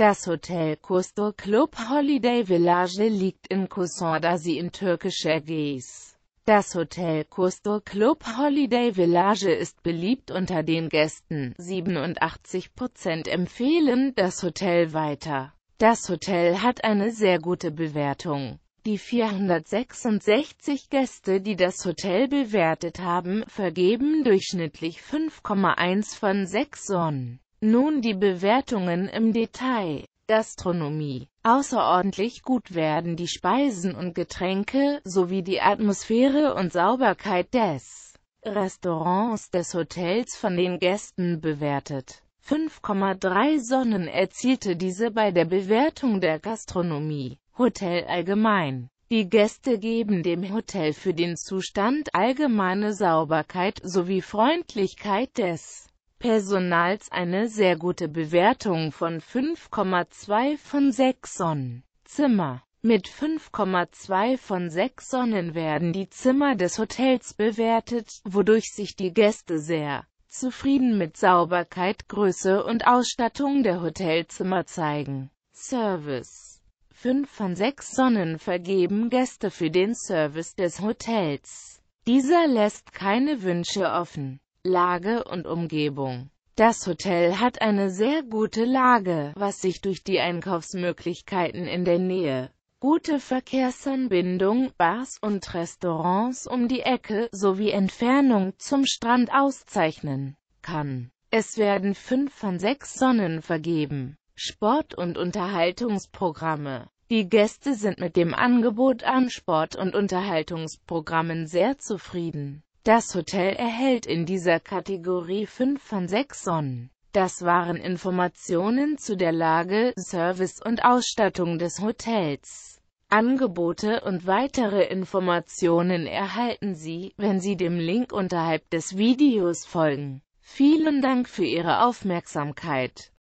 Das Hotel Costa Club Holiday Village liegt in Kusandasi in türkischer Ägäis. Das Hotel Costa Club Holiday Village ist beliebt unter den Gästen. 87% empfehlen das Hotel weiter. Das Hotel hat eine sehr gute Bewertung. Die 466 Gäste, die das Hotel bewertet haben, vergeben durchschnittlich 5,1 von 6 Sonnen. Nun die Bewertungen im Detail. Gastronomie. Außerordentlich gut werden die Speisen und Getränke, sowie die Atmosphäre und Sauberkeit des Restaurants des Hotels von den Gästen bewertet. 5,3 Sonnen erzielte diese bei der Bewertung der Gastronomie. Hotel allgemein. Die Gäste geben dem Hotel für den Zustand allgemeine Sauberkeit sowie Freundlichkeit des Personals eine sehr gute Bewertung von 5,2 von 6 Sonnen. Zimmer mit 5,2 von 6 Sonnen werden die Zimmer des Hotels bewertet, wodurch sich die Gäste sehr zufrieden mit Sauberkeit, Größe und Ausstattung der Hotelzimmer zeigen. Service 5 von 6 Sonnen vergeben Gäste für den Service des Hotels. Dieser lässt keine Wünsche offen. Lage und Umgebung. Das Hotel hat eine sehr gute Lage, was sich durch die Einkaufsmöglichkeiten in der Nähe, gute Verkehrsanbindung, Bars und Restaurants um die Ecke sowie Entfernung zum Strand auszeichnen kann. Es werden fünf von sechs Sonnen vergeben. Sport- und Unterhaltungsprogramme die Gäste sind mit dem Angebot an Sport- und Unterhaltungsprogrammen sehr zufrieden. Das Hotel erhält in dieser Kategorie 5 von 6 Sonnen. Das waren Informationen zu der Lage, Service und Ausstattung des Hotels. Angebote und weitere Informationen erhalten Sie, wenn Sie dem Link unterhalb des Videos folgen. Vielen Dank für Ihre Aufmerksamkeit.